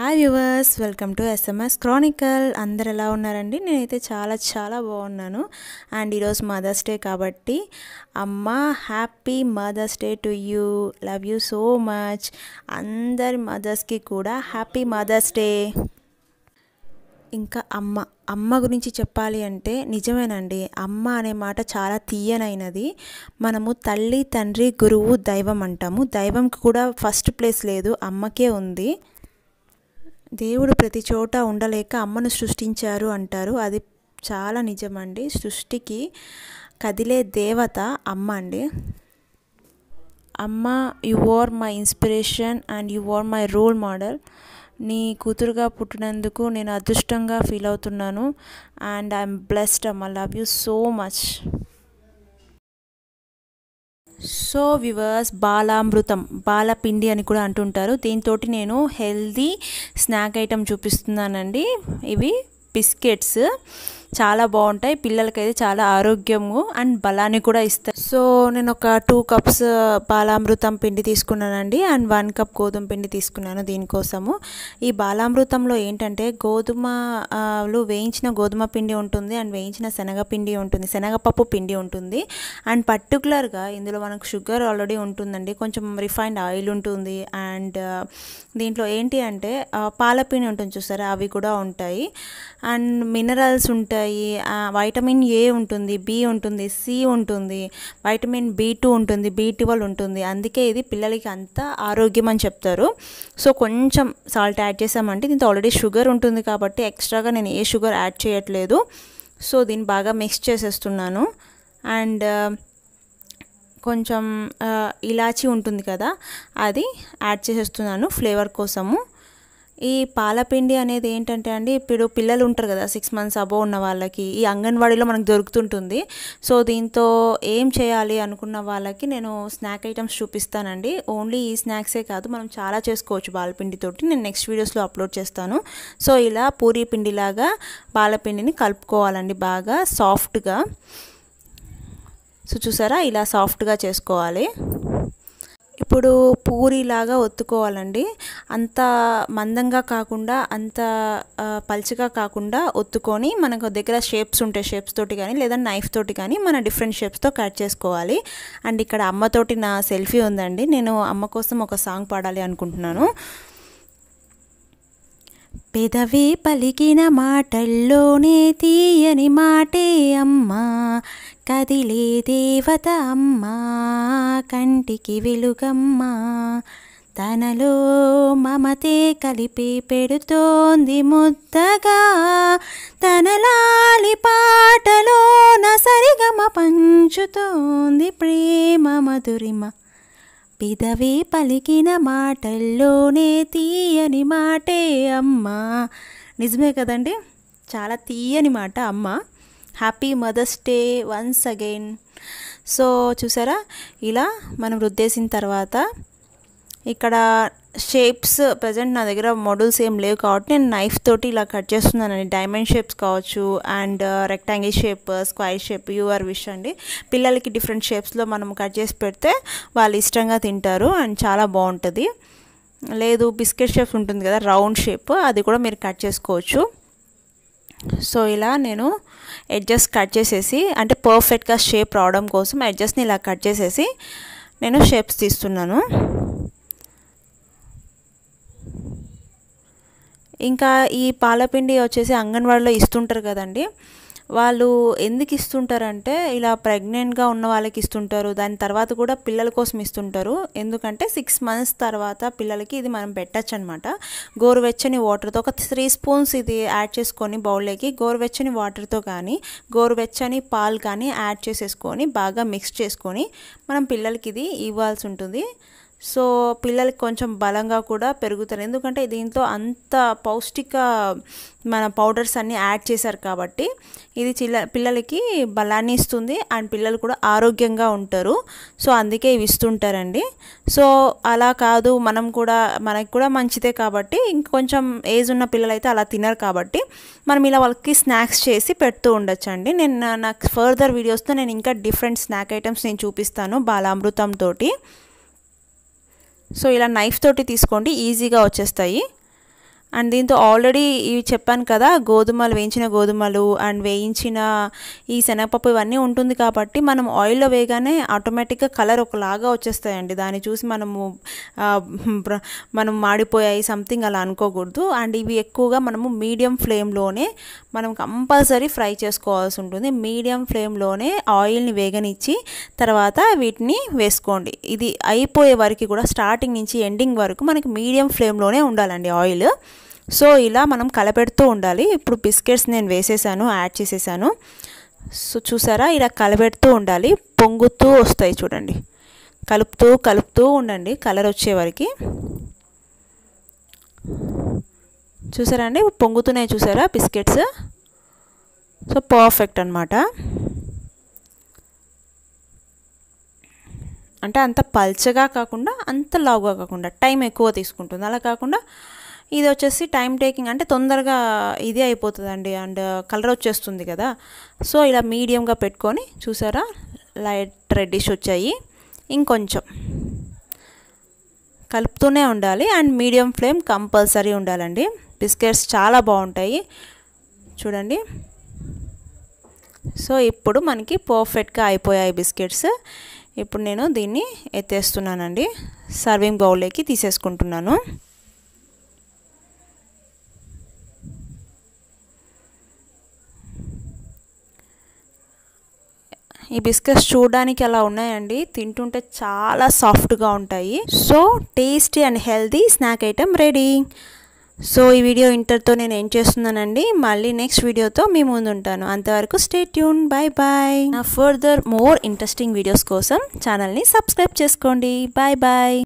hi viewers welcome to S M S chronicle అందరు ఎలా ఉన్నారండి నేనైతే చాలా చాలా బాగున్నాను అండ్ ఈరోజు మదర్స్ డే కాబట్టి అమ్మ happy Mother's Day to you love you so much అందరి మదర్స్కి కూడా హ్యాపీ మదర్స్ డే ఇంకా అమ్మ అమ్మ గురించి చెప్పాలి అంటే నిజమేనండి అమ్మ అనే మాట చాలా తీయనైనది మనము తల్లి తండ్రి గురువు దైవం అంటాము దైవంకి కూడా ఫస్ట్ ప్లేస్ లేదు అమ్మకే ఉంది దేవుడు ప్రతి చోట ఉండలేక అమ్మను సృష్టించారు అంటారు అది చాలా నిజమండి సృష్టికి కదిలే దేవత అమ్మ అండి అమ్మ you are my inspiration and you are my role model నీ కూతురుగా పుట్టినందుకు నేను అదృష్టంగా ఫీల్ అవుతున్నాను అండ్ ఐఎమ్ బ్లెస్డ్ అమ్మ love you so much so viewers బాలామృతం బాలపిండి అని కూడా అంటుంటారు దీంతో నేను హెల్దీ స్నాక్ ఐటెం చూపిస్తున్నానండి ఇవి బిస్కెట్స్ చాలా బాగుంటాయి పిల్లలకైతే చాలా ఆరోగ్యము అండ్ బలాన్ని కూడా ఇస్తాయి సో నేను ఒక టూ కప్స్ బాలామృతం పిండి తీసుకున్నానండి అండ్ వన్ కప్ గోధుమ పిండి తీసుకున్నాను దీనికోసము ఈ బాలామృతంలో ఏంటంటే గోధుమలు uh, వేయించిన గోధుమ పిండి ఉంటుంది అండ్ వేయించిన శనగపిండి ఉంటుంది శనగపప్పు పిండి ఉంటుంది అండ్ పర్టికులర్గా ఇందులో మనకు షుగర్ ఆల్రెడీ ఉంటుందండి కొంచెం రిఫైన్డ్ ఆయిల్ ఉంటుంది అండ్ uh, దీంట్లో ఏంటి అంటే uh, పాలపిండి ఉంటుంది చూసారా అవి కూడా ఉంటాయి అండ్ మినరల్స్ ఉంటాయి ఉంటాయి వైటమిన్ ఏ ఉంటుంది బి ఉంటుంది సి ఉంటుంది వైటమిన్ బి టూ ఉంటుంది బి ట్వెల్వ్ ఉంటుంది అందుకే ఇది పిల్లలకి అంత ఆరోగ్యం అని చెప్తారు సో కొంచెం సాల్ట్ యాడ్ చేసామంటే దీంతో ఆల్రెడీ షుగర్ ఉంటుంది కాబట్టి ఎక్స్ట్రాగా నేను ఏ షుగర్ యాడ్ చేయట్లేదు సో దీన్ని బాగా మిక్స్ చేసేస్తున్నాను అండ్ కొంచెం ఇలాచి ఉంటుంది కదా అది యాడ్ చేసేస్తున్నాను ఫ్లేవర్ కోసము ఈ పాలపిండి అనేది ఏంటంటే అండి ఇప్పుడు పిల్లలు ఉంటారు కదా సిక్స్ మంత్స్ అబో ఉన్న వాళ్ళకి ఈ అంగన్వాడీలో మనకు దొరుకుతుంటుంది సో దీంతో ఏం చేయాలి అనుకున్న వాళ్ళకి నేను స్నాక్ ఐటమ్స్ చూపిస్తానండి ఓన్లీ ఈ స్నాక్సే కాదు మనం చాలా చేసుకోవచ్చు పాలపిండితోటి నేను నెక్స్ట్ వీడియోస్లో అప్లోడ్ చేస్తాను సో ఇలా పూరీ పిండిలాగా పాలపిండిని కలుపుకోవాలండి బాగా సాఫ్ట్గా సో చూసారా ఇలా సాఫ్ట్గా చేసుకోవాలి ఇప్పుడు పూరిలాగా ఒత్తుకోవాలండి అంత మందంగా కాకుండా అంత పల్చగా కాకుండా ఒత్తుకొని మనకు దగ్గర షేప్స్ ఉంటే షేప్స్ తోటి కానీ లేదా నైఫ్ తోటి కానీ మన డిఫరెంట్ షేప్స్తో కట్ చేసుకోవాలి అండ్ ఇక్కడ అమ్మతోటి నా సెల్ఫీ ఉందండి నేను అమ్మ కోసం ఒక సాంగ్ పాడాలి అనుకుంటున్నాను పెదవి పలికిన మాటల్లోనే తీయని మాటే అమ్మా కదిలే దేవత అమ్మ కంటికి వెలుగమ్మ తనలో మమతే కలిపి పెడుతోంది ముద్దగా తనలాలి పాటలో సరిగమ పంచుతోంది ప్రేమ మధురిమ పిదవి పలికిన మాటల్లోనే తీయని మాటే అమ్మ నిజమే కదండి చాలా తీయని మాట అమ్మ happy Mother's Day once again so చూసారా ఇలా మనం రుద్దేసిన తర్వాత ఇక్కడ షేప్స్ ప్రజెంట్ నా దగ్గర మోడల్స్ ఏం లేవు కాబట్టి నేను నైఫ్ తోటి ఇలా కట్ చేస్తున్నానండి డైమండ్ షేప్స్ కావచ్చు and rectangle shape square shape your wish అండి పిల్లలకి డిఫరెంట్ షేప్స్లో మనం కట్ చేసి పెడితే వాళ్ళు ఇష్టంగా తింటారు అండ్ చాలా బాగుంటుంది లేదు బిస్కెట్ షేప్ ఉంటుంది కదా రౌండ్ షేప్ అది కూడా మీరు కట్ చేసుకోవచ్చు సో ఇలా నేను ఎడ్జెస్ కట్ చేసేసి అంటే పర్ఫెక్ట్గా షేప్ రావడం కోసం ఎడ్జెస్ని ఇలా కట్ చేసేసి నేను షేప్స్ తీస్తున్నాను ఇంకా ఈ పాలపిండి వచ్చేసి అంగన్వాడీలో ఇస్తుంటారు కదండి వాళ్ళు ఎందుకు ఇస్తుంటారంటే ఇలా ప్రెగ్నెంట్గా ఉన్న వాళ్ళకి ఇస్తుంటారు దాని తర్వాత కూడా పిల్లల కోసం ఇస్తుంటారు ఎందుకంటే సిక్స్ మంత్స్ తర్వాత పిల్లలకి ఇది మనం పెట్టచ్చు అనమాట గోరువెచ్చని వాటర్తో ఒక త్రీ స్పూన్స్ ఇది యాడ్ చేసుకొని బౌల్లోకి గోరువెచ్చని వాటర్తో కానీ గోరువెచ్చని పాలు కానీ యాడ్ చేసేసుకొని బాగా మిక్స్ చేసుకొని మనం పిల్లలకి ఇది ఇవ్వాల్సి ఉంటుంది సో పిల్లలకి కొంచెం బలంగా కూడా పెరుగుతారు ఎందుకంటే దీంతో అంత పౌష్టిక మన పౌడర్స్ అన్నీ యాడ్ చేశారు కాబట్టి ఇది చిల్ల పిల్లలకి బలాన్ని ఇస్తుంది అండ్ పిల్లలు కూడా ఆరోగ్యంగా ఉంటారు సో అందుకే ఇవి ఇస్తుంటారండి సో అలా కాదు మనం కూడా మనకి కూడా మంచిదే కాబట్టి ఇంకొంచెం ఏజ్ ఉన్న పిల్లలైతే అలా తినరు కాబట్టి మనం ఇలా వాళ్ళకి స్నాక్స్ చేసి పెడుతూ ఉండొచ్చండి నేను నాకు ఫర్దర్ వీడియోస్తో నేను ఇంకా డిఫరెంట్ స్నాక్ ఐటమ్స్ నేను చూపిస్తాను బాలామృతంతో తోటి సో ఇలా నైఫ్ తోటి తీసుకోండి ఈజీగా వచ్చేస్తాయి అండ్ దీంతో ఆల్రెడీ ఇవి చెప్పాను కదా గోధుమలు వేయించిన గోధుమలు అండ్ వేయించిన ఈ శనగపప్పు ఇవన్నీ ఉంటుంది కాబట్టి మనం ఆయిల్లో వేయగానే ఆటోమేటిక్గా కలర్ ఒకలాగా వచ్చేస్తాయండి దాన్ని చూసి మనము మనం మాడిపోయాయి సంథింగ్ అలా అనుకోకూడదు అండ్ ఇవి ఎక్కువగా మనము మీడియం ఫ్లేమ్లోనే మనం కంపల్సరీ ఫ్రై చేసుకోవాల్సి ఉంటుంది మీడియం ఫ్లేమ్లోనే ఆయిల్ని వేగనిచ్చి తర్వాత వీటిని వేసుకోండి ఇది అయిపోయే వరకు కూడా స్టార్టింగ్ నుంచి ఎండింగ్ వరకు మనకి మీడియం ఫ్లేమ్లోనే ఉండాలండి ఆయిల్ సో ఇలా మనం కలపెడుతూ ఉండాలి ఇప్పుడు బిస్కెట్స్ నేను వేసేసాను యాడ్ చేసేసాను సో చూసారా ఇలా కలబెడుతూ ఉండాలి పొంగుతూ వస్తాయి చూడండి కలుపుతూ కలుపుతూ ఉండండి కలర్ వచ్చే వరకు చూసారా అండి పొంగుతున్నాయి చూసారా బిస్కెట్స్ సో పర్ఫెక్ట్ అనమాట అంటే అంత పల్చగా కాకుండా అంత లావుగా కాకుండా టైం ఎక్కువ తీసుకుంటుంది అలా కాకుండా ఇది వచ్చేసి టైం టేకింగ్ అంటే తొందరగా ఇది అయిపోతుందండి అండ్ కలర్ వచ్చేస్తుంది కదా సో ఇలా మీడియంగా పెట్టుకొని చూసారా లైట్ రెడ్డిష్ వచ్చాయి ఇంకొంచెం కలుపుతూనే ఉండాలి అండ్ మీడియం ఫ్లేమ్ కంపల్సరీ ఉండాలండి బిస్కెట్స్ చాలా బాగుంటాయి చూడండి సో ఇప్పుడు మనకి పర్ఫెక్ట్గా అయిపోయాయి బిస్కెట్స్ ఇప్పుడు నేను దీన్ని ఎత్తేస్తున్నానండి సర్వింగ్ బౌల్లోకి తీసేసుకుంటున్నాను ఈ బిస్కెట్స్ చూడడానికి అలా ఉన్నాయండి తింటుంటే చాలా సాఫ్ట్గా ఉంటాయి so tasty and healthy snack item ready so ఈ వీడియో ఇంటర్తో నేను ఏం చేస్తున్నానండి మళ్ళీ నెక్స్ట్ వీడియోతో మీ ముందు ఉంటాను అంతవరకు స్టే ట్యూన్ బాయ్ బాయ్ నా ఫర్దర్ మోర్ ఇంట్రెస్టింగ్ వీడియోస్ కోసం ఛానల్ని సబ్స్క్రైబ్ చేసుకోండి బాయ్ బాయ్